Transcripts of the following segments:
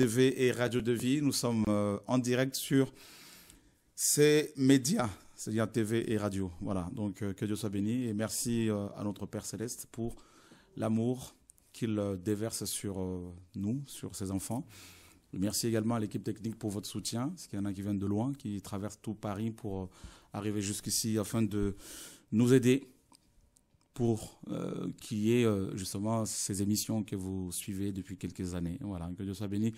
TV et Radio de Vie. Nous sommes euh, en direct sur ces médias, c'est-à-dire TV et radio. Voilà, donc euh, que Dieu soit béni et merci euh, à notre Père Céleste pour l'amour qu'il déverse sur nous, sur ses enfants. Merci également à l'équipe technique pour votre soutien, parce qu'il y en a qui viennent de loin, qui traversent tout Paris pour arriver jusqu'ici afin de nous aider pour euh, qu'il y ait euh, justement ces émissions que vous suivez depuis quelques années. Voilà, que Dieu soit béni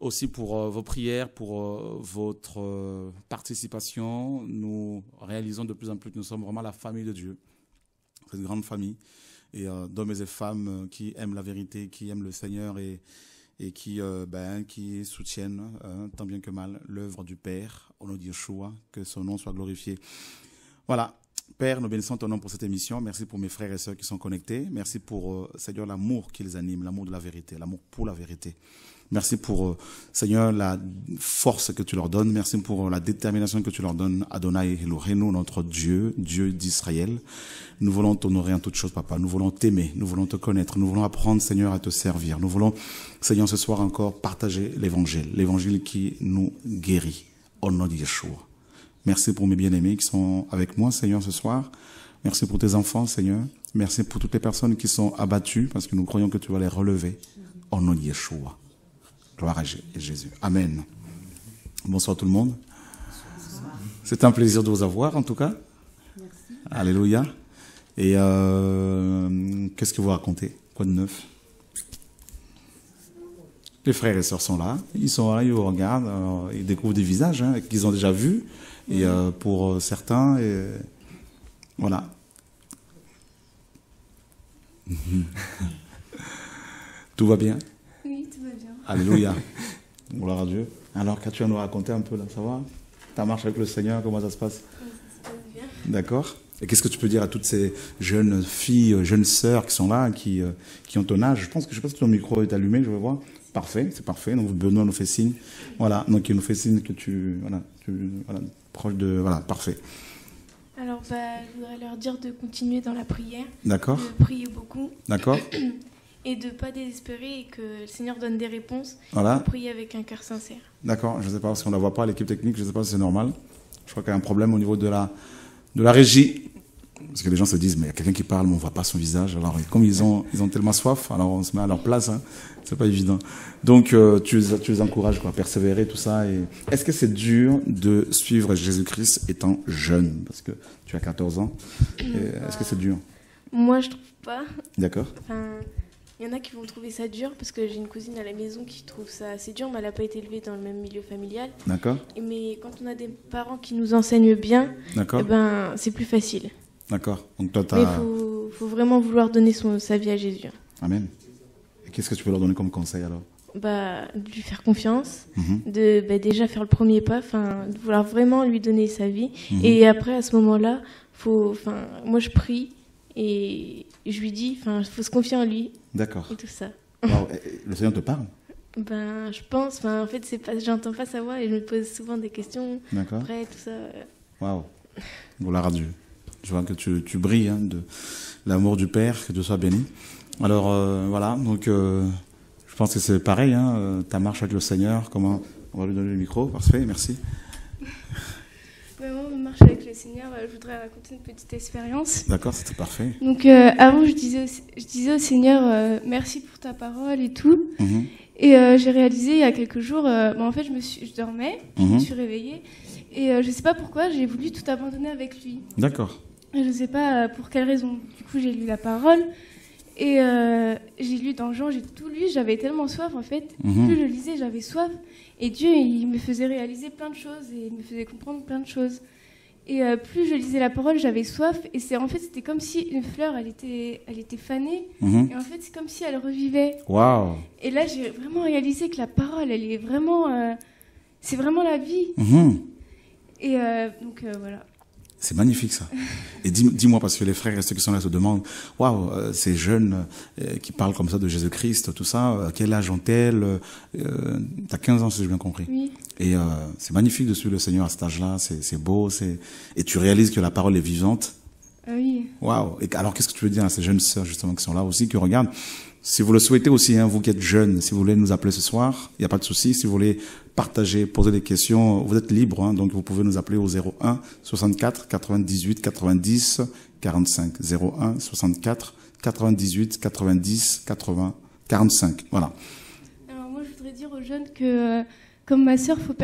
aussi pour euh, vos prières, pour euh, votre participation. Nous réalisons de plus en plus que nous sommes vraiment la famille de Dieu, cette grande famille, et d'hommes et femmes qui aiment la vérité, qui aiment le Seigneur et, et qui, ben, qui soutiennent, hein, tant bien que mal, l'œuvre du Père, on nom dit Yeshua, que son nom soit glorifié. Voilà, Père, nous bénissons ton nom pour cette émission. Merci pour mes frères et sœurs qui sont connectés. Merci pour, euh, Seigneur, l'amour qu'ils animent, l'amour de la vérité, l'amour pour la vérité. Merci pour, euh, Seigneur, la force que tu leur donnes. Merci pour euh, la détermination que tu leur donnes. Adonai Elohenu, notre Dieu, Dieu d'Israël. Nous voulons t'honorer en toutes choses, Papa. Nous voulons t'aimer. Nous voulons te connaître. Nous voulons apprendre, Seigneur, à te servir. Nous voulons, Seigneur, ce soir encore partager l'évangile. L'évangile qui nous guérit. Au nom de Yeshua. Merci pour mes bien-aimés qui sont avec moi, Seigneur, ce soir. Merci pour tes enfants, Seigneur. Merci pour toutes les personnes qui sont abattues parce que nous croyons que tu vas les relever. en nom de Yeshua. Gloire à Jésus. Amen. Bonsoir tout le monde. C'est un plaisir de vous avoir en tout cas. Merci. Alléluia. Et euh, qu'est-ce que vous racontez Quoi de neuf les frères et sœurs sont là, ils sont là, ils vous regardent, euh, ils découvrent des visages hein, qu'ils ont déjà vus, et euh, pour euh, certains, voilà. tout va bien Oui, tout va bien. Alléluia. Gloire à Dieu. Alors, qu'as-tu à nous raconter un peu là Ça va Ta marche avec le Seigneur, comment ça se passe se bien. D'accord et qu'est-ce que tu peux dire à toutes ces jeunes filles, jeunes sœurs qui sont là, qui, qui ont ton âge Je pense que je ne sais pas si ton micro est allumé, je veux voir. Parfait, c'est parfait. Donc Benoît nous fait signe. Voilà, donc il nous fait signe que tu. Voilà, tu, voilà proche de. Voilà, parfait. Alors, bah, je voudrais leur dire de continuer dans la prière. D'accord. De prier beaucoup. D'accord. Et de ne pas désespérer et que le Seigneur donne des réponses. Voilà. De prier avec un cœur sincère. D'accord, je ne sais pas si on ne la voit pas, l'équipe technique, je ne sais pas si c'est normal. Je crois qu'il y a un problème au niveau de la, de la régie. Parce que les gens se disent, mais il y a quelqu'un qui parle, mais on voit pas son visage. Alors, comme ils ont, ils ont tellement soif, alors on se met à leur place. Hein. C'est pas évident. Donc, euh, tu, les, encourages quoi, à persévérer, tout ça. Et... Est-ce que c'est dur de suivre Jésus-Christ étant jeune Parce que tu as 14 ans. Est-ce que c'est dur Moi, je trouve pas. D'accord. Enfin, il y en a qui vont trouver ça dur parce que j'ai une cousine à la maison qui trouve ça assez dur, mais elle n'a pas été élevée dans le même milieu familial. D'accord. Mais quand on a des parents qui nous enseignent bien, eh ben, c'est plus facile. D'accord. Donc toi, tu Mais faut, faut vraiment vouloir donner son, sa vie à Jésus. Amen. Et qu'est-ce que tu peux leur donner comme conseil alors bah, de lui faire confiance, mhm. de bah, déjà faire le premier pas, enfin, de vouloir vraiment lui donner sa vie. Mhm. Et après, à ce moment-là, faut, enfin, moi je prie et je lui dis, enfin, faut se confier en lui. D'accord. Et tout ça. Le Seigneur te parle Ben, je pense. en fait, c'est pas, j'entends pas sa voix et je me pose souvent des questions. D'accord. Après, tout ça. Euh. Waouh. Gloire à Dieu. Je vois que tu, brilles hein, de l'amour du Père, que Dieu soit béni. Alors euh, voilà, donc euh, je pense que c'est pareil, hein, euh, ta marche avec le Seigneur, comment on va lui donner le micro, parfait, merci. Maman, ma marche avec le Seigneur, je voudrais raconter une petite expérience. D'accord, c'était parfait. Donc avant, je disais, je disais au Seigneur, merci pour ta parole et tout. Mhm. Et j'ai réalisé il y a quelques jours, bah, en fait, je, me suis, je dormais, je me mhm. suis réveillée. Et je ne sais pas pourquoi, j'ai voulu tout abandonner avec lui. D'accord je ne sais pas euh, pour quelle raison. Du coup, j'ai lu la parole. Et euh, j'ai lu dans Jean, j'ai tout lu, j'avais tellement soif en fait. Mhm. Plus je lisais, j'avais soif. Et Dieu, il me faisait réaliser plein de choses et il me faisait comprendre plein de choses. Et euh, plus je lisais la parole, j'avais soif. Et c'est en fait, c'était comme si une fleur, elle était, elle était fanée. Mhm. Et en fait, c'est comme si elle revivait. Waouh Et là, j'ai vraiment réalisé que la parole, elle est vraiment, c'est vraiment la vie. Mhm. Et donc voilà. C'est magnifique ça. Et dis-moi, parce que les frères et ceux qui sont là se demandent, waouh, euh, ces jeunes euh, qui parlent comme ça de Jésus-Christ, tout ça, euh, quel âge ont-elles euh, T'as 15 ans si j'ai bien compris. Et c'est magnifique de suivre le Seigneur à cet âge-là, c'est beau, c'est et tu réalises que la parole est vivante. Ah oui. Waouh. Et alors qu'est-ce que tu veux dire à ces jeunes sœurs justement qui sont là aussi, qui regardent si vous le souhaitez aussi, hein, vous qui êtes jeune, si vous voulez nous appeler ce soir, il n'y a pas de souci. Si vous voulez partager, poser des questions, vous êtes libre, hein, donc vous pouvez nous appeler au 01 64 98 90 45. 01 64 98 90 80 45. Voilà. Alors moi, je voudrais dire aux jeunes que, euh, comme ma sœur, il faut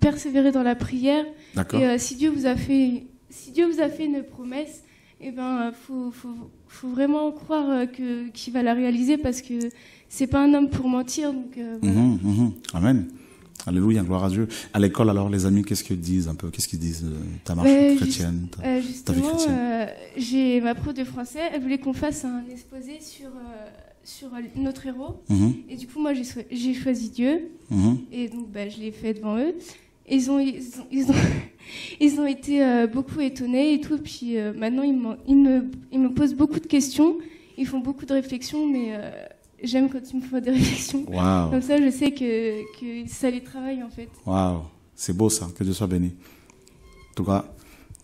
persévérer dans la prière. D'accord. Et euh, si Dieu vous a fait, si Dieu vous a fait une promesse, eh ben, faut, faut, vraiment croire euh, que qu'il va la réaliser parce que c'est pas un homme pour mentir. Donc, euh, voilà. mmh, mmh. Amen. Alléluia, gloire à Dieu. À l'école, alors, les amis, qu'est-ce qu'ils disent un peu Qu'est-ce qu'ils disent euh, ta marche bah, chrétienne ta, vie chrétienne J'ai ma prof de français, elle voulait qu'on fasse un exposé sur sur notre héros. Mhm. Et du coup, moi, j'ai choisi Dieu. Mhm. Et donc, bah, je l'ai fait devant eux. ils ont, ils ont, ils ont été euh, beaucoup étonnés et tout. Puis euh, maintenant, ils, me, posent beaucoup de questions. Ils font beaucoup de réflexions, mais euh, j'aime quand ils me font des réflexions. Comme ça, je sais que, ça les travaille en fait. Waouh, c'est beau ça. Que Dieu soit béni. En tout cas,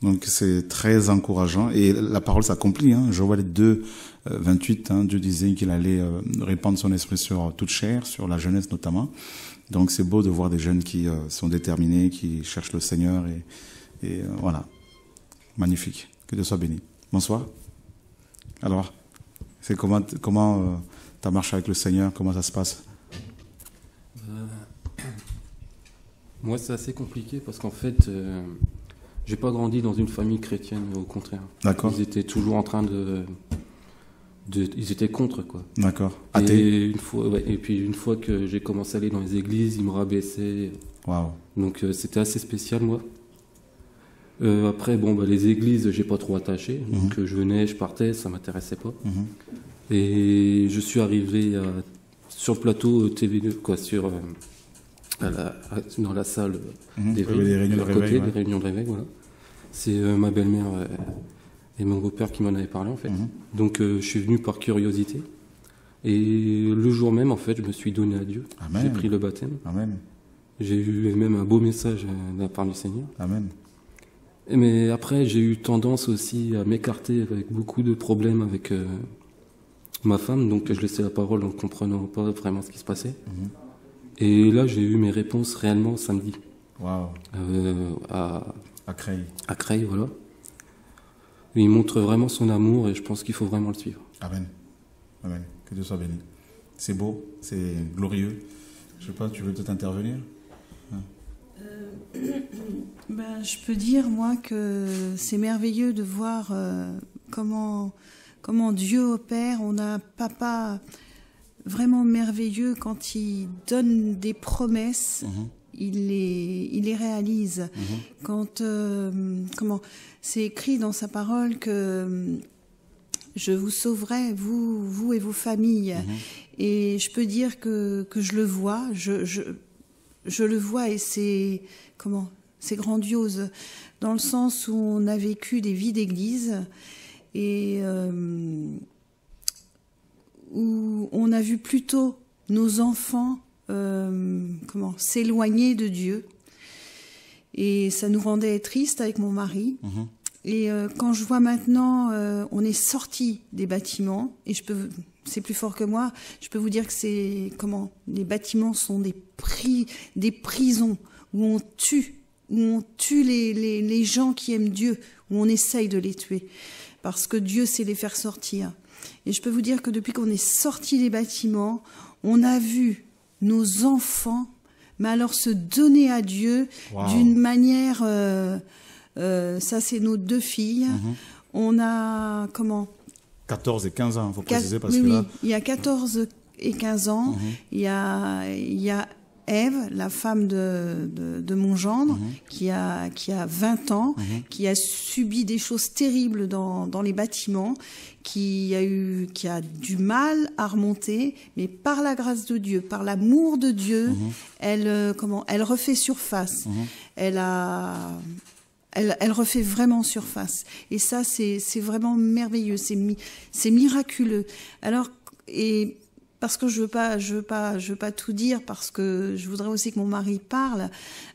donc c'est très encourageant et la parole s'accomplit. vois hein. les deux, 28, hein, Dieu disait qu'il allait répandre son esprit sur toute chair, sur la jeunesse notamment. Donc c'est beau de voir des jeunes qui euh, sont déterminés, qui cherchent le Seigneur. Et, euh, voilà, magnifique. Que Dieu soit béni. Bonsoir. Alors, c'est comment comment euh, ta marche avec le Seigneur, comment ça se passe Moi, c'est assez compliqué parce qu'en fait, j'ai pas grandi dans une famille chrétienne, au contraire. D'accord. Ils étaient toujours en train de ils étaient contre quoi. D'accord. Et une fois, et puis une fois que j'ai commencé à aller dans les églises, ils me rabaissaient. Waouh. Donc euh, c'était assez spécial moi. Euh, après bon bah, les églises j'ai pas trop attaché mhm. donc euh, je venais, je partais, ça m'intéressait pas. Mhm. Et je suis arrivé sur le plateau TV quoi sur dans la salle mhm. des, réunions de, réveil, des réunions de réveil voilà. C'est ma belle-mère et mon beau-père qui m'en avait parlé en fait. Mhm. Donc euh, je suis venu par curiosité. Et le jour même, en fait, je me suis donné à Dieu. J'ai pris le baptême. Amen. J'ai eu même un beau message euh, de la part du Seigneur. Amen. mais après, j'ai eu tendance aussi à m'écarter avec beaucoup de problèmes avec euh, ma femme, donc je laissais la parole en ne comprenant pas vraiment ce qui se passait. Mhm. Et là, j'ai eu mes réponses réellement samedi. Waouh. À, à Creil. À Creil, voilà il montre vraiment son amour et je pense qu'il faut vraiment le suivre. Amen. Amen. Que Dieu soit béni. C'est beau, c'est glorieux. Je sais pas, tu veux peut-être intervenir hein? euh, ben, Je peux dire, moi, que c'est merveilleux de voir euh, comment, comment Dieu opère. On a un papa vraiment merveilleux quand il donne des promesses. Mhm il les, il les réalise. Mhm. Quand, euh, comment, c'est écrit dans sa parole que euh, je vous sauverai, vous, vous et vos familles. Mhm. Et je peux dire que, que je le vois, je, je, le vois et c'est, comment, c'est grandiose dans le sens où on a vécu des vies d'église et euh, où on a vu plutôt nos enfants euh, comment s'éloigner de Dieu. Et ça nous rendait triste avec mon mari. Mhm. Et euh, quand je vois maintenant, euh, on est sorti des bâtiments, et je peux, c'est plus fort que moi, je peux vous dire que c'est comment les bâtiments sont des des prisons où on tue, où on tue les, les gens qui aiment Dieu, où on essaye de les tuer, parce que Dieu sait les faire sortir. Et je peux vous dire que depuis qu'on est sorti des bâtiments, on a vu nos enfants, mais alors se donner à Dieu d'une manière. Euh, euh, ça, c'est nos deux filles. Mhm. On a comment 14 et 15 ans, il faut préciser parce oui, que là... il y a 14 et 15 ans, mhm. il, y a, il y a Ève, la femme de, de, mon gendre, mhm. qui, a, qui a 20 ans, mhm. qui a subi des choses terribles dans, dans les bâtiments, qui a, eu, qui a du mal à remonter, mais par la grâce de Dieu, par l'amour de Dieu, mhm. elle, euh, comment, elle refait surface. Elle a. Elle, elle, refait vraiment surface. Et ça, c'est vraiment merveilleux, c'est mi miraculeux. Alors, et parce que je veux pas, je veux pas, je veux pas tout dire parce que je voudrais aussi que mon mari parle.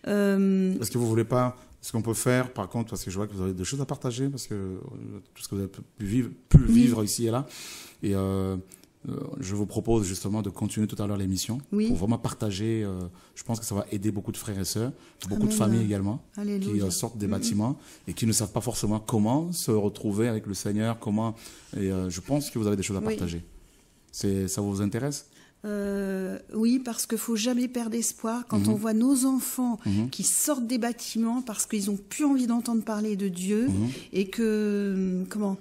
Est-ce euh, que vous voulez pas ce qu'on peut faire, par contre, parce que je vois que vous avez des choses à partager, parce que euh, tout ce que vous avez pu vivre, ici et là, et euh, je vous propose justement de continuer tout à l'heure l'émission pour vraiment partager. je pense que ça va aider beaucoup de frères et sœurs, beaucoup de familles également, qui sortent des bâtiments et qui ne savent pas forcément comment se retrouver avec le Seigneur, comment. Et je pense que vous avez des choses à partager. Ça vous intéresse euh, oui, parce qu'il faut jamais perdre espoir quand mhm. on voit nos enfants mhm. qui sortent des bâtiments parce qu'ils ont plus envie d'entendre parler de Dieu mhm. et que hum, comment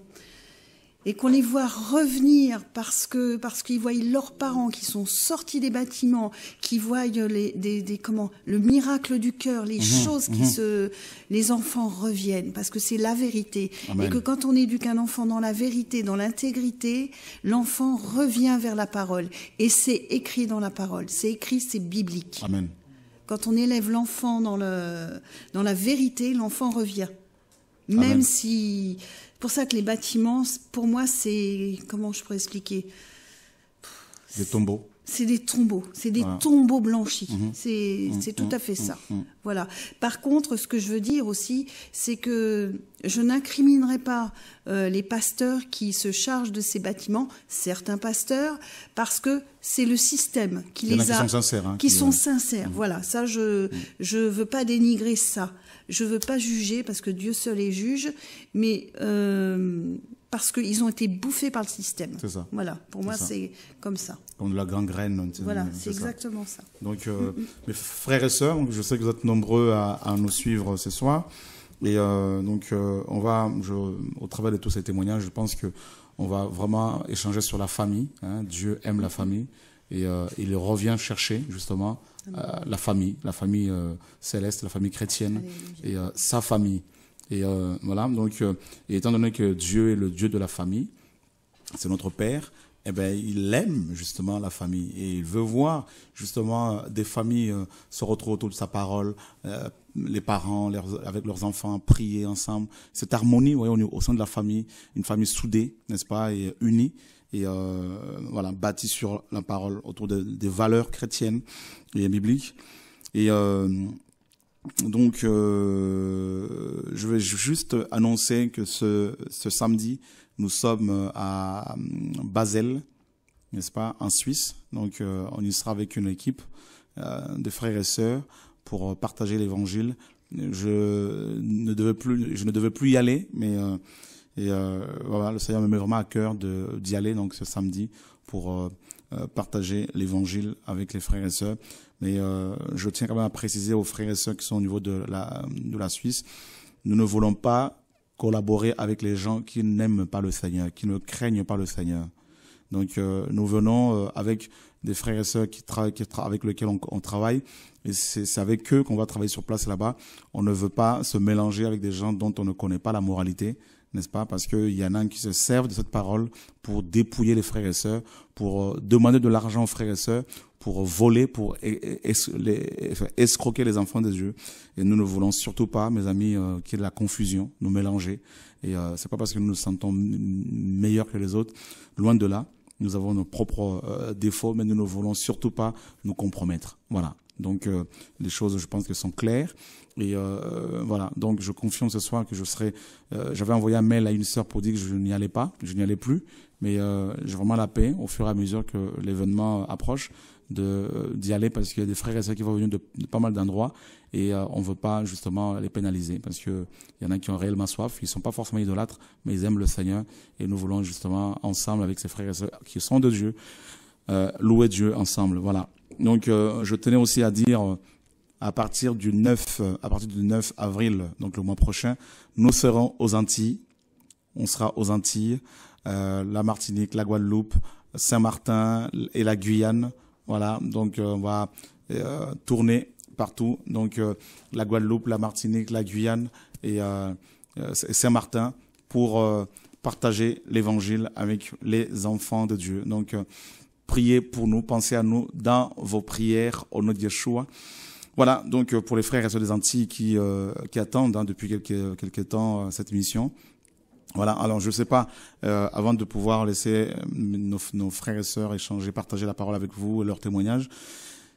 et qu'on les voit revenir parce que parce qu'ils voient leurs parents qui sont sortis des bâtiments, qui voient les des, des comment le miracle du cœur, les mhm, choses qui mhm. se les enfants reviennent parce que c'est la vérité et que quand on éduque un enfant dans la vérité, dans l'intégrité, l'enfant revient vers la parole et c'est écrit dans la parole, c'est écrit, c'est biblique. Amen. Quand on élève l'enfant dans le dans la vérité, l'enfant revient. Même si pour ça que les bâtiments, pour moi, c'est comment je pourrais expliquer Des tombeaux. C'est des tombeaux, c'est des tombeaux blanchis. Mm-hmm. Mm-hmm. C'est tout à fait mm-hmm. ça. Voilà. Par contre, ce que je veux dire aussi, c'est que je n'incriminerai pas euh, les pasteurs qui se chargent de ces bâtiments, certains pasteurs, parce que c'est le système qui les a, hein, qui sont sincères, sont sincères. Voilà, ça je je veux pas dénigrer ça. Je ne veux pas juger parce que Dieu seul est juge, mais euh, parce qu'ils ont été bouffés par le système. C'est ça. Voilà, pour moi, c'est comme ça. Comme de la gangrène. Voilà, c'est exactement ça. Donc, euh, mm, mm, mm. mes frères et sœurs, je sais que vous êtes nombreux à, nous suivre ce soir. Et euh, donc, on va, au travers de tous ces témoignages, je pense que on va vraiment échanger sur la famille. Hein. Dieu aime la famille et il revient chercher justement euh, la famille, la famille euh, céleste, la famille chrétienne et euh, sa famille. Et voilà, donc, étant donné que Dieu est le Dieu de la famille, c'est notre Père, eh ben, il aime justement la famille et il veut voir justement des familles se retrouver autour de sa parole, les parents avec leurs enfants prier ensemble, cette harmonie voyez, au sein de la famille, une famille soudée, n'est-ce pas, et unie et euh, voilà, bâti sur la parole, autour des valeurs chrétiennes et bibliques. Et euh, donc, euh, je vais juste annoncer que ce, ce samedi, nous sommes à Basel, n'est-ce pas, en Suisse. Donc, on y sera avec une équipe euh, de frères et sœurs pour partager l'évangile. Je ne devais plus, je ne devais plus y aller, mais euh, et euh, voilà, le Seigneur me met vraiment à cœur d'y aller ce samedi pour euh, euh, partager l'évangile avec les frères et sœurs. Mais je tiens quand même à préciser aux frères et sœurs qui sont au niveau de la, Suisse, nous ne voulons pas collaborer avec les gens qui n'aiment pas le Seigneur, qui ne craignent pas le Seigneur. Donc nous venons avec des frères et sœurs avec lesquels on travaille, et c'est avec eux qu'on va travailler sur place là-bas. On ne veut pas se mélanger avec des gens dont on ne connaît pas la moralité, n'est-ce pas Parce qu'il y en a qui se servent de cette parole pour dépouiller les frères et sœurs, pour euh, demander de l'argent aux frères et sœurs, pour voler, pour escroquer les enfants des yeux. Et nous ne voulons surtout pas, mes amis, euh, qu'il y ait de la confusion, nous mélanger. Et euh, c'est pas parce que nous nous sentons meilleurs que les autres, loin de là. Nous avons nos propres défauts, mais nous ne voulons surtout pas nous compromettre. Voilà. Donc euh, les choses, je pense, que sont claires. Et euh, voilà, donc je en ce soir que je serai. Euh, j'avais envoyé un mail à une sœur pour dire que je n'y allais pas, je n'y allais plus, mais j'ai vraiment la paix au fur et à mesure que l'événement approche de d'y aller parce qu'il y a des frères et sœurs qui vont venir de, pas mal d'endroits et on ne veut pas justement les pénaliser parce que il y en a qui ont réellement soif, ils sont pas forcément idolâtres, mais ils aiment le Seigneur et nous voulons justement ensemble avec ces frères et sœurs qui sont de Dieu louer Dieu ensemble. Voilà. Donc, euh, je tenais aussi à dire, euh, à partir du 9, euh, à partir du 9 avril, donc le mois prochain, nous serons aux Antilles. On sera aux Antilles, la Martinique, la Guadeloupe, Saint-Martin et la Guyane. Voilà. Donc, on va tourner partout. Donc, la Guadeloupe, la Martinique, la Guyane et Saint-Martin pour partager l'évangile avec les enfants de Dieu. Donc, Priez pour nous, pensez à nous dans vos prières au nom de Yeshua. Voilà, donc euh, pour les frères et sœurs des Antilles qui, euh, qui attendent hein, depuis quelques, quelques temps euh, cette mission Voilà, alors je ne sais pas, avant de pouvoir laisser nos, frères et sœurs échanger, partager la parole avec vous, et leurs témoignages,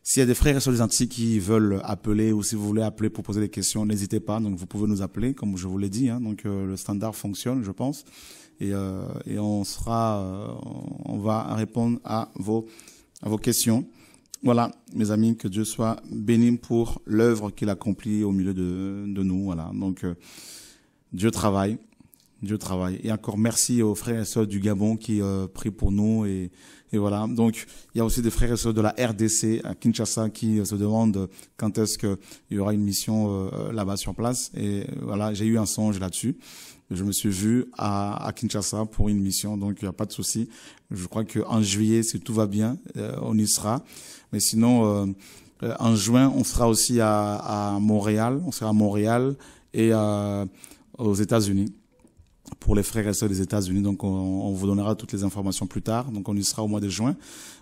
s'il y a des frères et sœurs des Antilles qui veulent appeler ou si vous voulez appeler pour poser des questions, n'hésitez pas. Donc vous pouvez nous appeler, comme je vous l'ai dit. Hein, donc le standard fonctionne, je pense et, euh, et on sera, euh, on va répondre à vos, à vos questions. Voilà, mes amis, que Dieu soit béni pour l'œuvre qu'il accomplit au milieu de, de nous. Voilà, donc euh, Dieu travaille, Dieu travaille. Et encore merci aux frères et sœurs du Gabon qui euh, prient pour nous et, et voilà. Donc, il y a aussi des frères et sœurs de la RDC à Kinshasa qui euh, se demandent euh, quand est-ce qu'il y aura une mission euh, là-bas sur place. Et voilà, j'ai eu un songe là-dessus. Je me suis vu à, Kinshasa pour une mission, donc il n'y a pas de souci. Je crois qu'en juillet, si tout va bien, on y sera. Mais sinon, en juin, on sera aussi à, Montréal. On sera à Montréal et aux États-Unis pour les frères et sœurs des États-Unis. Donc, on, on, vous donnera toutes les informations plus tard. Donc, on y sera au mois de juin.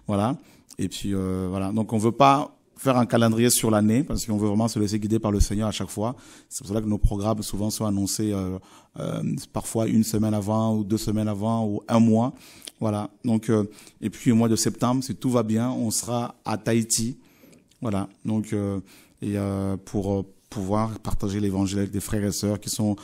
Voilà. Et puis, euh, voilà. Donc, on veut pas faire un calendrier sur l'année parce qu'on veut vraiment se laisser guider par le Seigneur à chaque fois. C'est pour cela que nos programmes souvent sont annoncés euh, euh, parfois une semaine avant ou deux semaines avant ou un mois. Voilà. Donc, euh, et puis au mois de septembre, si tout va bien, on sera à Tahiti. Voilà. Donc, et pour pouvoir partager l'évangile avec des frères et sœurs qui sont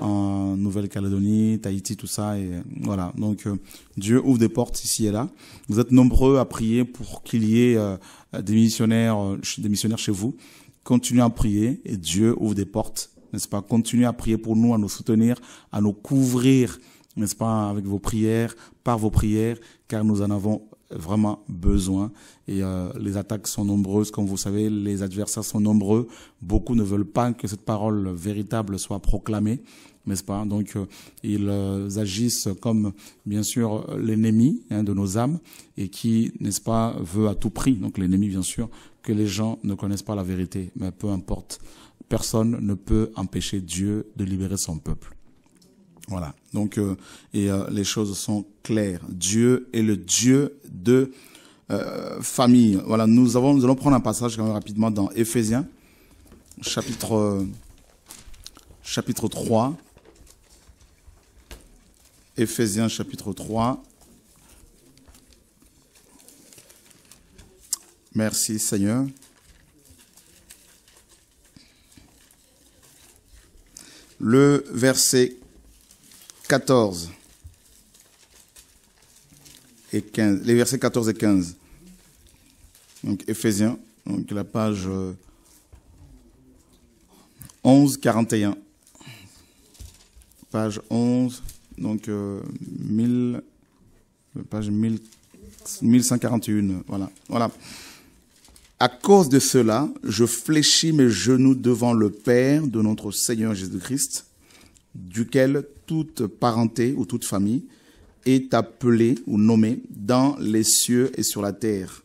en Nouvelle-Calédonie, Tahiti, tout ça. Et voilà. Donc euh, Dieu ouvre des portes ici et là. Vous êtes nombreux à prier pour qu'il y ait euh, des missionnaires, euh, des missionnaires chez vous. Continuez à prier et Dieu ouvre des portes, n'est-ce pas Continuez à prier pour nous, à nous soutenir, à nous couvrir, n'est-ce pas, avec vos prières, par vos prières, car nous en avons vraiment besoin. Et euh, les attaques sont nombreuses, comme vous savez, les adversaires sont nombreux. Beaucoup ne veulent pas que cette parole véritable soit proclamée, n'est-ce pas Donc euh, ils euh, agissent comme, bien sûr, l'ennemi hein, de nos âmes et qui, n'est-ce pas, veut à tout prix, donc l'ennemi bien sûr, que les gens ne connaissent pas la vérité. Mais peu importe, personne ne peut empêcher Dieu de libérer son peuple. Voilà. Donc, euh, et euh, les choses sont claires. Dieu est le Dieu de euh, famille. Voilà. Nous avons, allons prendre un passage quand même rapidement dans Éphésiens, chapitre chapitre 3. Éphésiens chapitre 3. Merci Seigneur. Le verset 14 et 15, les versets 14 et 15. Donc Ephésiens, donc la page 11, euh, 41. Page 11, donc 1000, euh, page 1141. Voilà, voilà. À cause de cela, je fléchis mes genoux devant le Père de notre Seigneur Jésus-Christ duquel toute parenté ou toute famille est appelée ou nommée dans les cieux et sur la terre,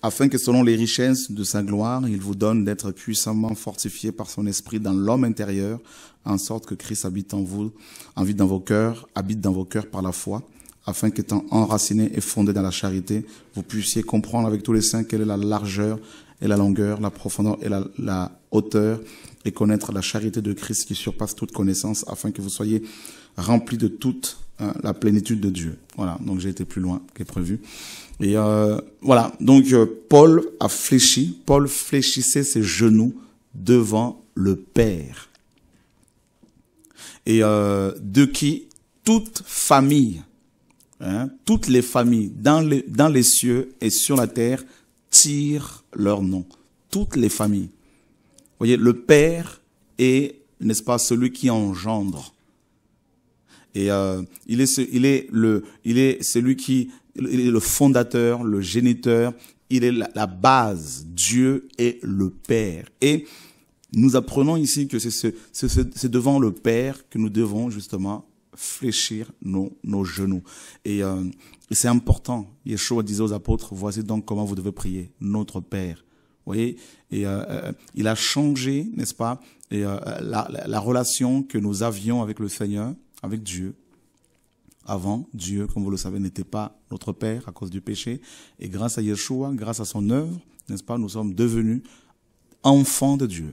afin que selon les richesses de sa gloire, il vous donne d'être puissamment fortifié par son esprit dans l'homme intérieur, en sorte que Christ habite en vous, habite dans vos cœurs, habite dans vos cœurs par la foi, afin qu'étant enraciné et fondé dans la charité, vous puissiez comprendre avec tous les saints quelle est la largeur et la longueur, la profondeur et la hauteur, et connaître la charité de Christ qui surpasse toute connaissance, afin que vous soyez remplis de toute hein, la plénitude de Dieu. Voilà, donc j'ai été plus loin que prévu. Et euh, voilà, donc euh, Paul a fléchi, Paul fléchissait ses genoux devant le Père. Et euh, de qui toute famille, hein, toutes les familles dans les, dans les cieux et sur la terre tirent leur nom. Toutes les familles voyez, le Père est, n'est-ce pas, celui qui engendre. Et euh, il, est, il, est le, il est celui qui est le fondateur, le géniteur, il est la, base. Dieu est le Père. Et nous apprenons ici que c'est devant le Père que nous devons justement fléchir nos, genoux. Euh, et, c'est important. Yeshua disait aux apôtres, voici donc comment vous devez prier, notre Père voyez Et euh, euh, il a changé, n'est-ce pas, et, euh, la, relation que nous avions avec le Seigneur, avec Dieu. Avant, Dieu, comme vous le savez, n'était pas notre Père à cause du péché. Et grâce à Yeshua, grâce à son œuvre, n'est-ce pas, nous sommes devenus enfants de Dieu.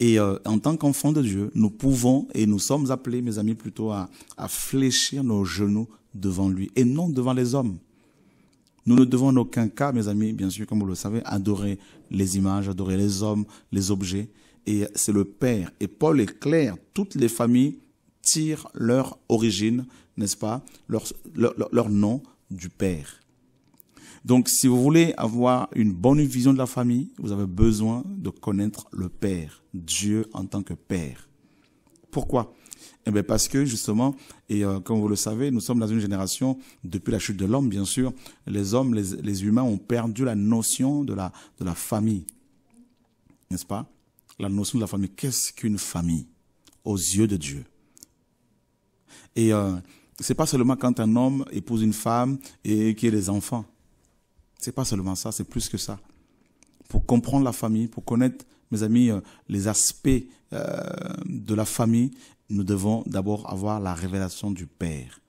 Et en tant qu'enfants de Dieu, nous pouvons et nous sommes appelés, mes amis, plutôt à fléchir nos genoux devant lui et non devant les hommes. Nous ne devons en aucun cas, mes amis, bien sûr, comme vous le savez, adorer les images, adorer les hommes, les objets. Et c'est le Père. Et Paul est clair, toutes les familles tirent leur origine, n'est-ce pas, leur, leur, leur, nom du Père. Donc, si vous voulez avoir une bonne vision de la famille, vous avez besoin de connaître le Père, Dieu en tant que Père. Pourquoi eh bien parce que justement, et euh, comme vous le savez, nous sommes dans une génération, depuis la chute de l'homme bien sûr, les hommes, les, humains ont perdu la notion de la, de la famille. N'est-ce pas La notion de la famille. Qu'est-ce qu'une famille aux yeux de Dieu Et euh, c'est pas seulement quand un homme épouse une femme et qui ait des enfants. C'est pas seulement ça, c'est plus que ça. Pour comprendre la famille, pour connaître, mes amis, euh, les aspects euh, de la famille nous devons d'abord avoir la révélation du Père.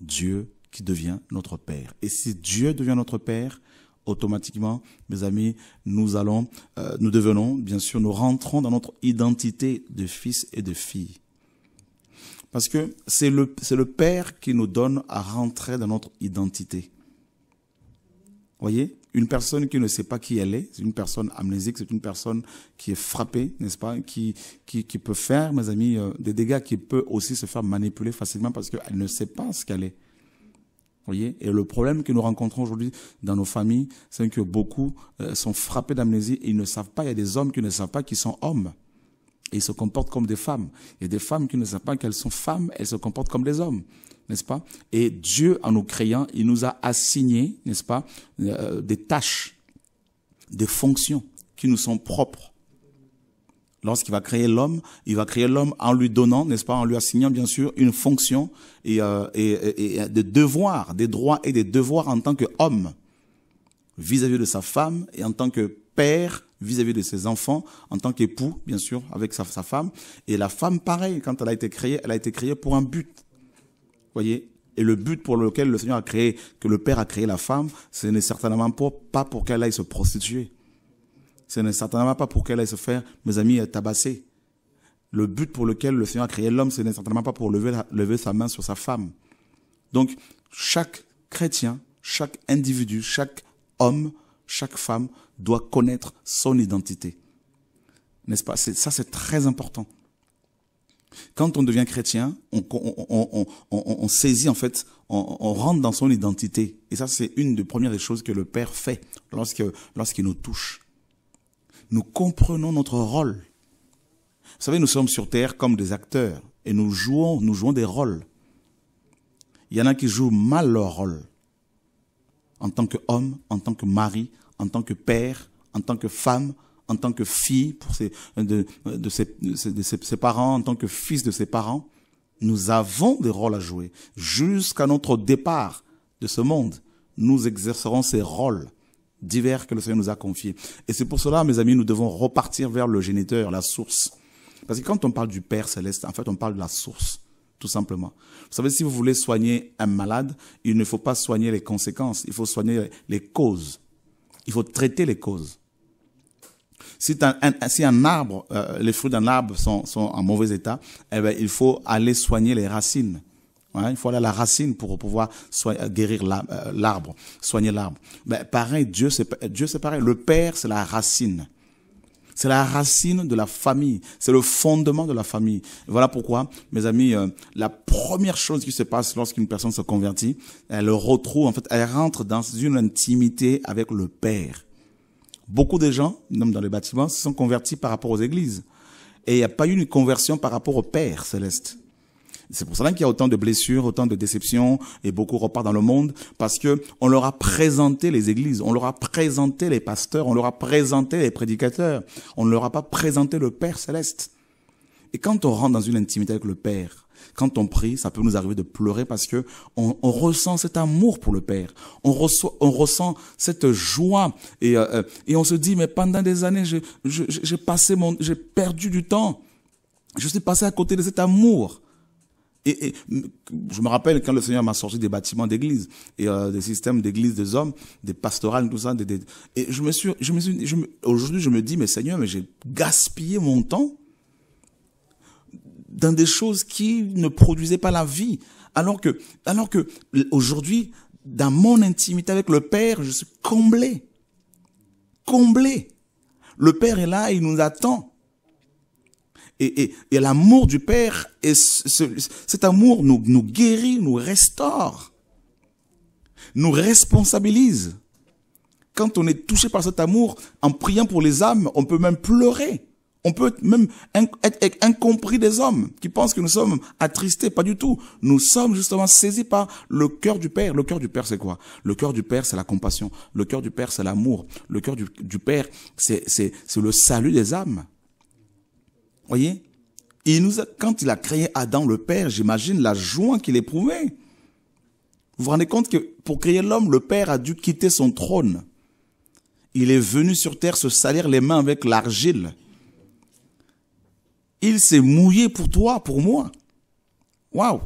Dieu qui devient notre Père. Et si Dieu devient notre Père, automatiquement, mes amis, nous allons, euh, nous devenons, bien sûr, nous rentrons dans notre identité de fils et de fille. Parce que c'est le, c'est le Père qui nous donne à rentrer dans notre identité voyez Une personne qui ne sait pas qui elle est, c'est une personne amnésique, c'est une personne qui est frappée, n'est-ce pas qui, qui, peut faire, mes amis, euh, des dégâts, qui peut aussi se faire manipuler facilement parce qu'elle ne sait pas ce qu'elle est. voyez Et le problème que nous rencontrons aujourd'hui dans nos familles, c'est que beaucoup euh, sont frappés d'amnésie et ils ne savent pas, il y a des hommes qui ne savent pas qu'ils sont hommes ils se comportent comme des femmes. Et des femmes qui ne savent pas qu'elles sont femmes, elles se comportent comme des hommes, n'est-ce pas Et Dieu, en nous créant, il nous a assigné, n'est-ce pas, euh, des tâches, des fonctions qui nous sont propres. Lorsqu'il va créer l'homme, il va créer l'homme en lui donnant, n'est-ce pas, en lui assignant bien sûr une fonction et, euh, et des devoirs, des droits et des devoirs en tant qu'homme vis-à-vis de sa femme et en tant que père vis-à-vis de ses enfants, en tant qu'époux, bien sûr, avec sa, femme. Et la femme, pareil, quand elle a été créée, elle a été créée pour un but. Voyez Et le but pour lequel le Seigneur a créé, que le Père a créé la femme, ce n'est certainement pas, pas pour qu'elle aille se prostituer. Ce n'est certainement pas pour qu'elle aille se faire, mes amis, tabasser. Le but pour lequel le Seigneur a créé l'homme, ce n'est certainement pas pour lever sa main sur sa femme. Donc, chaque chrétien, chaque individu, chaque homme chaque femme doit connaître son identité. N'est-ce pas Ça, c'est très important. Quand on devient chrétien, on, saisit en fait, on, rentre dans son identité. Et ça, c'est une des premières des choses que le Père fait lorsqu'il nous touche. Nous comprenons notre rôle. Vous savez, nous sommes sur terre comme des acteurs et nous jouons, nous jouons des rôles. Il y en a qui jouent mal leur rôle en tant qu'homme, en tant que mari, en tant que père, en tant que femme, en tant que fille pour ses, de, ses, de ses parents, en tant que fils de ses parents. Nous avons des rôles à jouer. Jusqu'à notre départ de ce monde, nous exercerons ces rôles divers que le Seigneur nous a confiés. Et c'est pour cela, mes amis, nous devons repartir vers le géniteur, la source. Parce que quand on parle du Père céleste, en fait, on parle de la source tout simplement. Vous savez, si vous voulez soigner un malade, il ne faut pas soigner les conséquences, il faut soigner les causes. Il faut traiter les causes. Si un, arbre, euh, les fruits d'un arbre sont, sont, en mauvais état, eh bien, il faut aller soigner les racines. il faut aller à la racine pour pouvoir soigner, euh, guérir euh, l'arbre, soigner l'arbre. Ben, pareil, Dieu c'est Dieu c'est pareil. Le Père c'est la racine. C'est la racine de la famille. C'est le fondement de la famille. Voilà pourquoi, mes amis, euh, la première chose qui se passe lorsqu'une personne se convertit, elle retrouve, en fait, elle rentre dans une intimité avec le Père. Beaucoup de gens, même dans les bâtiments, se sont convertis par rapport aux églises. Et il n'y a pas eu une conversion par rapport au Père céleste. C'est pour cela qu'il y a autant de blessures, autant de déceptions, et beaucoup repartent dans le monde, parce que on leur a présenté les églises, on leur a présenté les pasteurs, on leur a présenté les prédicateurs, on ne leur a pas présenté le Père céleste. Et quand on rentre dans une intimité avec le Père, quand on prie, ça peut nous arriver de pleurer parce que on, ressent cet amour pour le Père. On, reçoit, on ressent cette joie et, euh, euh, et on se dit mais pendant des années j'ai passé mon j'ai perdu du temps. Je suis passé à côté de cet amour. Et, je me rappelle quand le Seigneur m'a sorti des bâtiments d'église et euh, des systèmes d'église des hommes, des pastorales, tout ça. Des, et je me suis, je me suis, aujourd'hui je me dis, mais Seigneur, mais j'ai gaspillé mon temps dans des choses qui ne produisaient pas la vie. Alors que, alors que aujourd'hui, dans mon intimité avec le Père, je suis comblé, comblé. Le Père est là, il nous attend et, et, l'amour du Père, et cet amour nous, nous guérit, nous restaure, nous responsabilise. Quand on est touché par cet amour, en priant pour les âmes, on peut même pleurer. On peut même être incompris des hommes qui pensent que nous sommes attristés. Pas du tout. Nous sommes justement saisis par le cœur du Père. Le cœur du Père, c'est quoi Le cœur du Père, c'est la compassion. Le cœur du Père, c'est l'amour. Le cœur du, du Père, c'est le salut des âmes voyez il nous a, quand il a créé Adam le Père, j'imagine la joie qu'il éprouvait. Vous vous rendez compte que pour créer l'homme, le Père a dû quitter son trône. Il est venu sur terre se salir les mains avec l'argile. Il s'est mouillé pour toi, pour moi. Waouh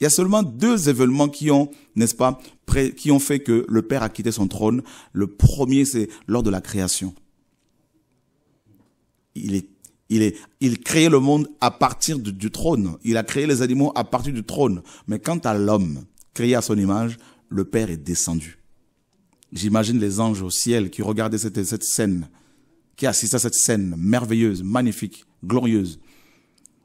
Il y a seulement deux événements qui ont, n'est-ce pas, qui ont fait que le Père a quitté son trône. Le premier, c'est lors de la création. Il est il, est, le monde à partir du, trône. Il a créé les animaux à partir du trône. Mais quant à l'homme, créé à son image, le Père est descendu. J'imagine les anges au ciel qui regardaient cette, scène, qui assistaient à cette scène merveilleuse, magnifique, glorieuse.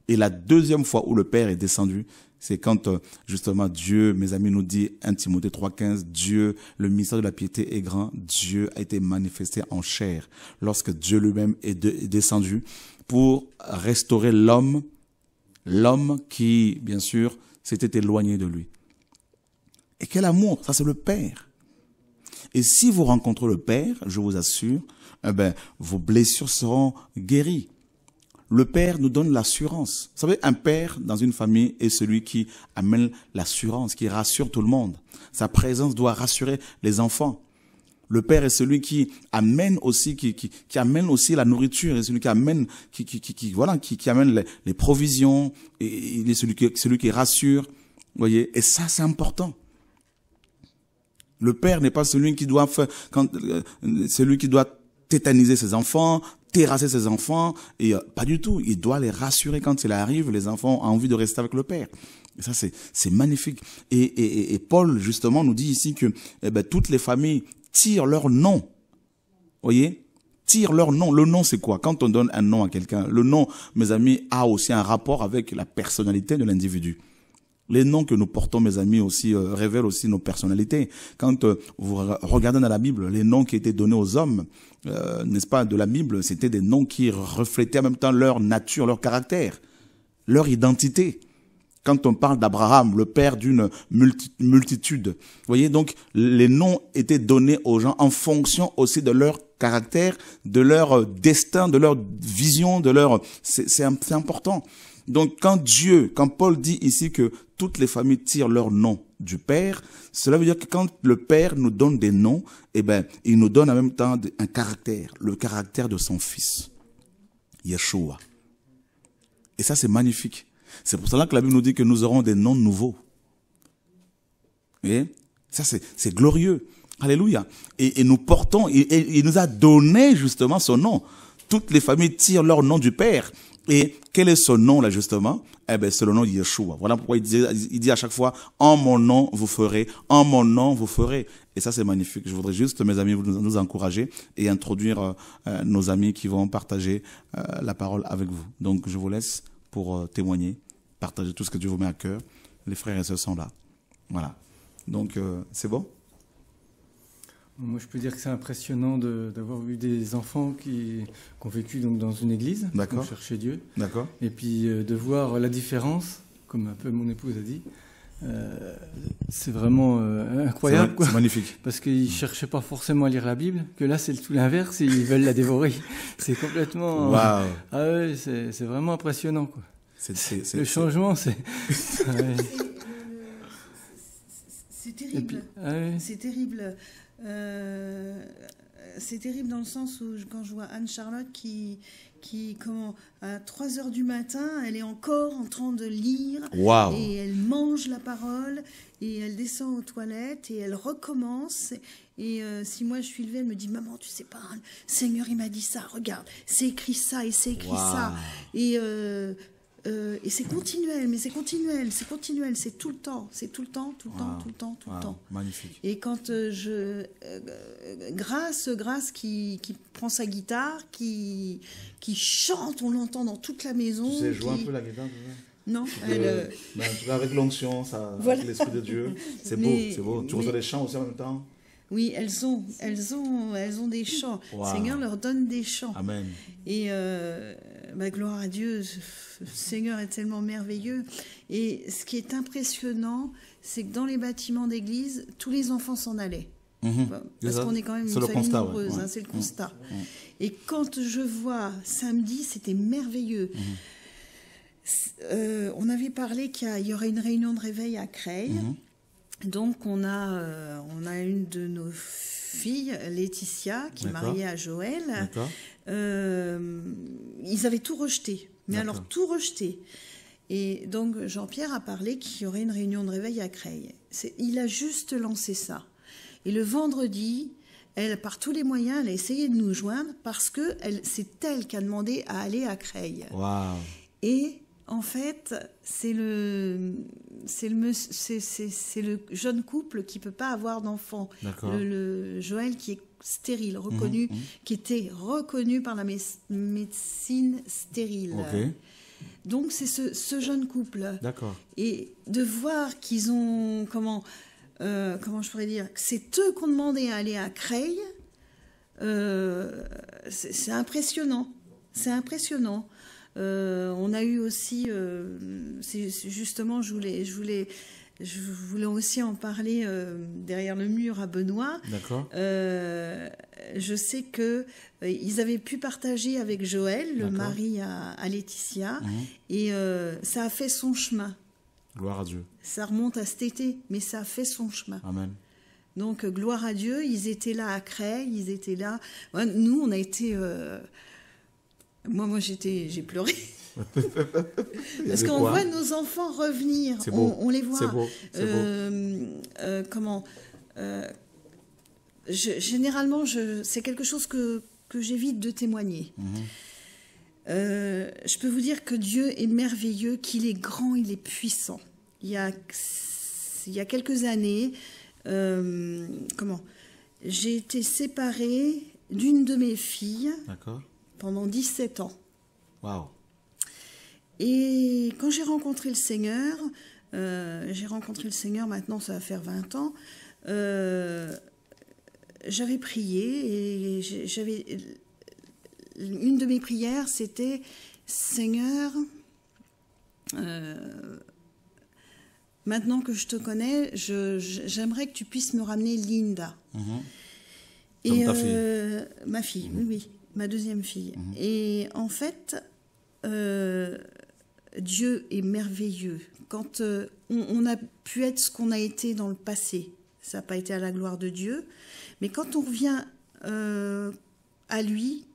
Et la deuxième fois où le Père est descendu, c'est quand euh, justement Dieu, mes amis, nous dit 1 Timothée 3.15, Dieu, le mystère de la piété est grand, Dieu a été manifesté en chair. Lorsque Dieu lui-même est descendu, pour restaurer l'homme, l'homme qui, bien sûr, s'était éloigné de lui. Et quel amour, ça c'est le Père. Et si vous rencontrez le Père, je vous assure, eh ben, vos blessures seront guéries. Le Père nous donne l'assurance. Vous savez, un Père dans une famille est celui qui amène l'assurance, qui rassure tout le monde. Sa présence doit rassurer les enfants. Le Père est celui qui amène aussi, qui, amène aussi la nourriture, et celui qui amène, qui, qui, voilà, qui, amène les, provisions, et il est celui qui, celui qui rassure. Voyez, et ça c'est important. Le père n'est pas celui qui doit faire, euh, celui qui doit tétaniser ses enfants, terrasser ses enfants, et euh, pas du tout. Il doit les rassurer quand il arrive. Les enfants ont envie de rester avec le père. Et ça c'est magnifique. Et, et, Paul justement nous dit ici que eh ben, toutes les familles tire leur nom. Voyez tire leur nom. Le nom, c'est quoi Quand on donne un nom à quelqu'un, le nom, mes amis, a aussi un rapport avec la personnalité de l'individu. Les noms que nous portons, mes amis, aussi euh, révèlent aussi nos personnalités. Quand euh, vous regardez dans la Bible, les noms qui étaient donnés aux hommes, euh, n'est-ce pas, de la Bible, c'était des noms qui reflétaient en même temps leur nature, leur caractère, leur identité quand on parle d'Abraham, le père d'une multitude. Vous voyez, donc les noms étaient donnés aux gens en fonction aussi de leur caractère, de leur destin, de leur vision, de leur... C'est important. Donc quand Dieu, quand Paul dit ici que toutes les familles tirent leur nom du Père, cela veut dire que quand le Père nous donne des noms, eh ben, il nous donne en même temps un caractère, le caractère de son Fils, Yeshua. Et ça, c'est magnifique. C'est pour cela que la Bible nous dit que nous aurons des noms nouveaux. Et eh? ça, c'est glorieux. Alléluia. Et, nous portons, il nous a donné justement son nom. Toutes les familles tirent leur nom du Père. Et quel est ce nom là justement Eh bien, c'est le nom de Yeshua. Voilà pourquoi il dit, à chaque fois "En mon nom vous ferez, en mon nom vous ferez." Et ça, c'est magnifique. Je voudrais juste, mes amis, vous nous encourager et introduire euh, nos amis qui vont partager euh, la parole avec vous. Donc, je vous laisse pour euh, témoigner partagez tout ce que Dieu vous met à cœur. Les frères et sœurs sont là. Voilà. Donc, euh, c'est bon Moi, je peux dire que c'est impressionnant d'avoir de, eu des enfants qui, ont vécu donc, dans une église, qui ont Dieu. D'accord. Et puis, euh, de voir la différence, comme un peu mon épouse a dit. Euh, c'est vraiment incroyable. C'est magnifique. Parce qu'ils ne cherchaient pas forcément à lire la Bible, que là c'est tout l'inverse, ils veulent la dévorer. c'est complètement. Waouh ah c'est vraiment impressionnant. Quoi c'est le changement, c'est. c'est ah terrible. C'est terrible. Ah euh, c'est terrible dans le sens où, quand je vois Anne-Charlotte qui, qui comment, à 3 heures du matin, elle est encore en train de lire. Et elle mange la parole, et elle descend aux toilettes, et elle recommence. Et euh, si moi je suis levée, elle me dit Maman, tu sais pas, Seigneur, il m'a dit ça, regarde, c'est écrit ça, et c'est écrit ça. Et. Euh, euh, et c'est continuel, mais c'est continuel, c'est continuel, c'est tout le temps, c'est tout le temps, tout le temps, tout le temps, tout le temps. Magnifique. Et quand euh, je, euh, grâce, grâce qui, qui, prend sa guitare, qui, qui chante, on l'entend dans toute la maison. Tu sais jouer un peu la guitare, non, de, elle, bah, avec l'onction, ça, avec l'esprit de Dieu, c'est beau, c'est beau. Tu reçois les chants aussi en même temps. Oui, elles ont, elles ont, elles ont des chants. Seigneur leur donne des chants. Amen. Et Ma bah, gloire à Dieu, Seigneur est tellement merveilleux. Et ce qui est impressionnant, c'est que dans les bâtiments d'église, tous les enfants s'en allaient. Mhm. Bah, parce qu'on est quand même une famille hein, c'est le constat. Et quand je vois samedi, c'était merveilleux. Mhm. Euh, on avait parlé qu'il y, aurait une réunion de réveil à Creil. Mhm. Donc on a, euh, on a une de nos fille, Laetitia, qui est mariée à Joël. Euh, ils avaient tout rejeté, mais alors tout rejeté. Et donc Jean-Pierre a parlé qu'il y aurait une réunion de réveil à Creil. Il a juste lancé ça. Et le vendredi, elle, par tous les moyens, elle a essayé de nous joindre parce que c'est elle qui a demandé à aller à Creil. Et en fait, c'est le, c'est le, jeune couple qui peut pas avoir d'enfant. Le, Joël qui est stérile, reconnu, mhm, mhm. qui était reconnu par la médecine stérile. Donc c'est ce, jeune couple. D'accord. Et de voir qu'ils ont comment, euh, comment je pourrais dire, c'est eux qui ont demandé à aller à Creil. Euh, c'est impressionnant. C'est impressionnant. Euh, on a eu aussi, euh, justement, je voulais, je voulais je voulais aussi en parler euh, derrière le mur à Benoît. D'accord. je sais que ils avaient pu partager avec Joël, le mari à, Laetitia, mhm. et ça a fait son chemin. Gloire à Dieu. Ça remonte à cet été, mais ça a fait son chemin. Amen. Donc gloire à Dieu, ils étaient là à Cray, ils étaient là. Nous, on a été moi, moi j'étais, j'ai pleuré. Parce qu'on voit nos enfants revenir, On, les voit. Euh, euh, comment euh, je, Généralement, je, c'est quelque chose que, que j'évite de témoigner. Mhm. je peux vous dire que Dieu est merveilleux, qu'il est grand, il est puissant. Il y a, il y a quelques années, comment J'ai été séparée d'une de mes filles. D'accord pendant 17 ans. Waouh Et quand j'ai rencontré le Seigneur, euh, j'ai rencontré le Seigneur maintenant, ça va faire 20 ans, euh, j'avais prié et j'avais... Une de mes prières, c'était Seigneur, euh, maintenant que je te connais, j'aimerais que tu puisses me ramener Linda. Mm-hmm. et fille. ma fille, oui, oui ma deuxième fille. Mhm. Et en fait, euh, Dieu est merveilleux. Quand euh, on, a pu être ce qu'on a été dans le passé, ça n'a pas été à la gloire de Dieu, mais quand on revient euh, à lui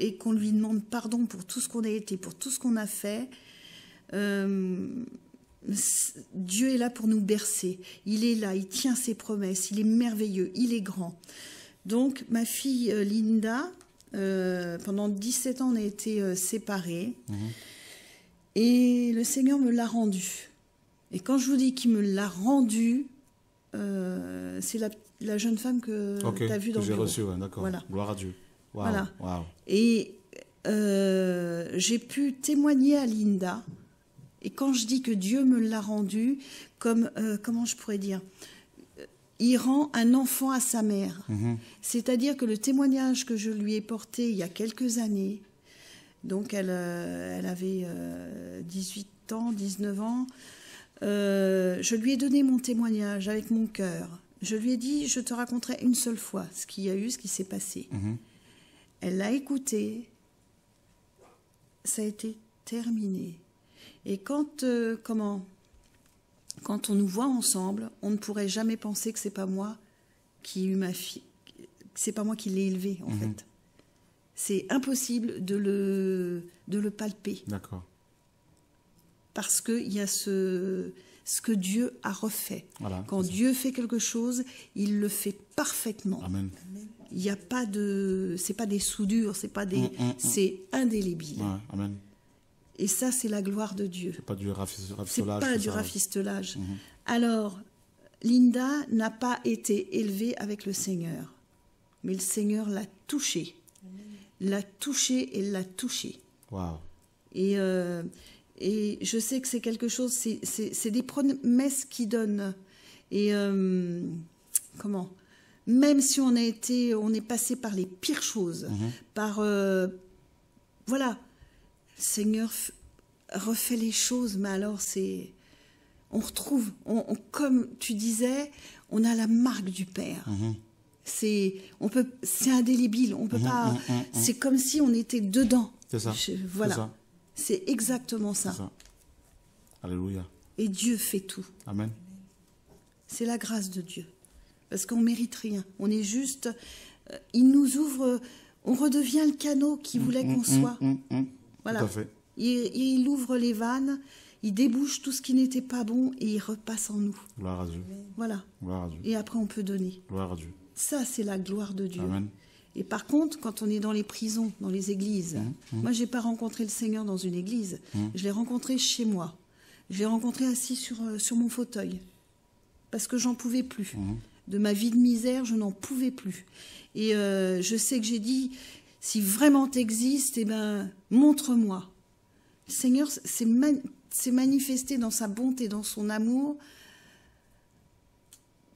et qu'on lui demande pardon pour tout ce qu'on a été, pour tout ce qu'on a fait, Dieu est là pour nous bercer. Il est là, il tient ses promesses, il est merveilleux, il est grand. Donc ma fille Linda, euh, pendant 17 ans, on a été euh, séparés. Mhm. Et le Seigneur me l'a rendu. Et quand je vous dis qu'il me l'a rendu, euh, c'est la, jeune femme que tu as vue dans que j'ai reçue, d'accord. Gloire à Dieu. voilà. Et j'ai pu témoigner à Linda. Et quand je dis que Dieu me l'a rendu, comme, comment je pourrais dire il rend un enfant à sa mère. Mhm. C'est-à-dire que le témoignage que je lui ai porté il y a quelques années, donc elle, euh, elle avait 18 euh, ans, 19 ans, euh, je lui ai donné mon témoignage avec mon cœur. Je lui ai dit, je te raconterai une seule fois ce qu'il y a eu, ce qui s'est passé. Mhm. Elle l'a écouté, ça a été terminé. Et quand, comment quand on nous voit ensemble, on ne pourrait jamais penser que c'est pas moi qui ai eu ma fille, c'est pas moi qui l'ai élevée en mhm. fait. C'est impossible de le, de le palper. D'accord. Parce qu'il y a ce, ce que Dieu a refait. Quand Dieu fait quelque chose, il le fait parfaitement. Amen. Il n'y a pas de, c'est pas des soudures, c'est pas des, mm, mm, mm. c'est indélébile. amen. Et ça, c'est la gloire de Dieu. C'est pas du rafistolage. C'est pas du hein. rafistolage. Mhm. Alors, Linda n'a pas été élevée avec le Seigneur, mais le Seigneur l'a touchée, l'a touchée et l'a touchée. Wow. Et euh, et je sais que c'est quelque chose, c'est des promesses qui donnent. Et euh, comment Même si on a été, on est passé par les pires choses, mhm. par euh, voilà Seigneur, refait les choses, mais alors c'est... On retrouve, comme tu disais, on a la marque du Père. Mhm. C'est, on peut, c'est indélébile. On peut mhm, pas. Mhm, c'est comme si on était dedans. C'est ça. voilà. C'est exactement ça. Alléluia. Et Dieu fait tout. Amen. C'est la grâce de Dieu, parce qu'on mérite rien. On est juste. Euh, il nous ouvre. On redevient le canot qu'il mm, voulait mm, qu'on mm, soit. Voilà. Il, ouvre les vannes, il débouche tout ce qui n'était pas bon et il repasse en nous. Gloire à Dieu. Voilà. Gloire à Et après, on peut donner. Gloire à Dieu. Ça, c'est la gloire de Dieu. Amen. Et par contre, quand on est dans les prisons, dans les églises, mmh, mmh. moi, je n'ai pas rencontré le Seigneur dans une église. Mmh. Je l'ai rencontré chez moi. Je l'ai rencontré assis sur, euh, sur mon fauteuil. Parce que j'en pouvais plus. De ma vie de misère, je n'en pouvais plus. Et euh, je sais que j'ai dit, si vraiment tu existes, eh ben, montre-moi. Le Seigneur s'est manifesté dans sa bonté, dans son amour.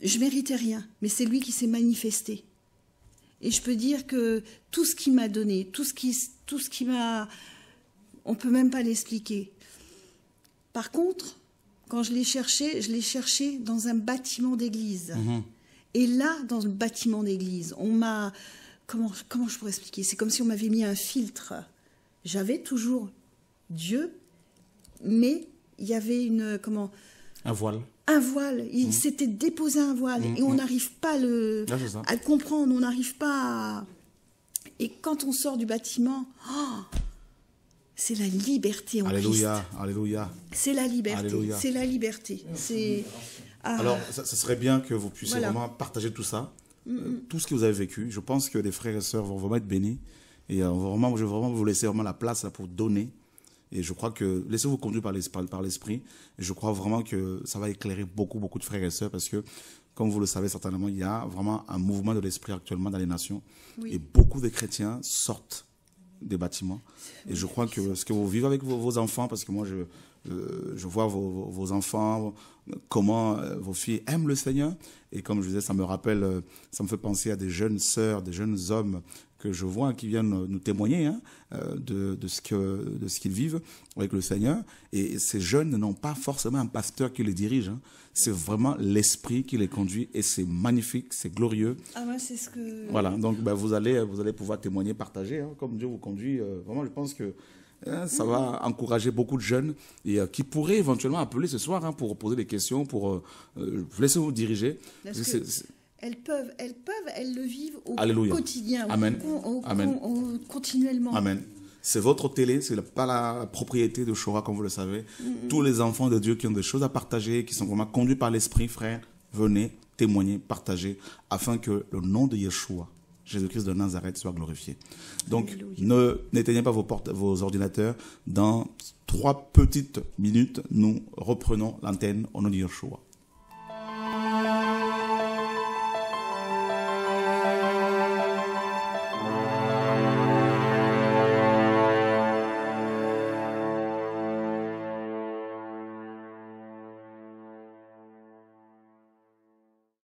Je méritais rien, mais c'est lui qui s'est manifesté. Et je peux dire que tout ce qu'il m'a donné, tout ce qu'il tout ce qui m'a, on ne peut même pas l'expliquer. Par contre, quand je l'ai cherché, je l'ai cherché dans un bâtiment d'église. Mm-hmm. Et là, dans le bâtiment d'église, on m'a, comment, je pourrais expliquer C'est comme si on m'avait mis un filtre. J'avais toujours Dieu, mais il y avait une comment Un voile. Un voile. Il mmh. s'était déposé un voile mmh, et on mmh. n'arrive pas le, à le comprendre. On n'arrive pas. À... Et quand on sort du bâtiment, oh, c'est la liberté en Alléluia, Christ. Alléluia. C'est la liberté. C'est la liberté. C'est. Ah. Alors, ce serait bien que vous puissiez vraiment partager tout ça. Euh, tout ce que vous avez vécu. Je pense que les frères et sœurs vont vraiment être bénis. Et euh, vraiment, je vais vraiment vous laisser vraiment la place pour donner. Et je crois que, laissez-vous conduire par l'esprit. je crois vraiment que ça va éclairer beaucoup, beaucoup de frères et sœurs parce que, comme vous le savez certainement, il y a vraiment un mouvement de l'esprit actuellement dans les nations. Et beaucoup de chrétiens sortent des bâtiments. Et je crois que ce que vous vivez avec vos, enfants, parce que moi, je, euh, je vois vos, enfants, comment euh, vos filles aiment le Seigneur. Et comme je disais, ça me rappelle, euh, ça me fait penser à des jeunes sœurs, des jeunes hommes que je vois qui viennent nous témoigner hein, de, ce qu'ils vivent avec le Seigneur. Et ces jeunes n'ont pas forcément un pasteur qui les dirige. Hein. C'est vraiment l'esprit qui les conduit et c'est magnifique, c'est glorieux. Ah voilà, donc ben, vous allez vous allez pouvoir témoigner, partager hein, comme Dieu vous conduit. vraiment, je pense que Hein, ça va encourager beaucoup de jeunes et, euh, qui pourraient éventuellement appeler ce soir hein, pour poser des questions, pour laissez euh, euh, laisser vous diriger. Elles peuvent, elles peuvent, elles le vivent au quotidien, Au, continuellement. Amen. C'est votre télé, c'est pas la propriété de Shora, comme vous le savez. Tous les enfants de Dieu qui ont des choses à partager, qui sont vraiment conduits par l'Esprit, frère, venez témoigner, partager, afin que le nom de Yeshua Jésus-Christ de Nazareth soit glorifié. Donc, n'éteignez pas vos, vos ordinateurs. Dans trois petites minutes, nous reprenons l'antenne au nom de choix.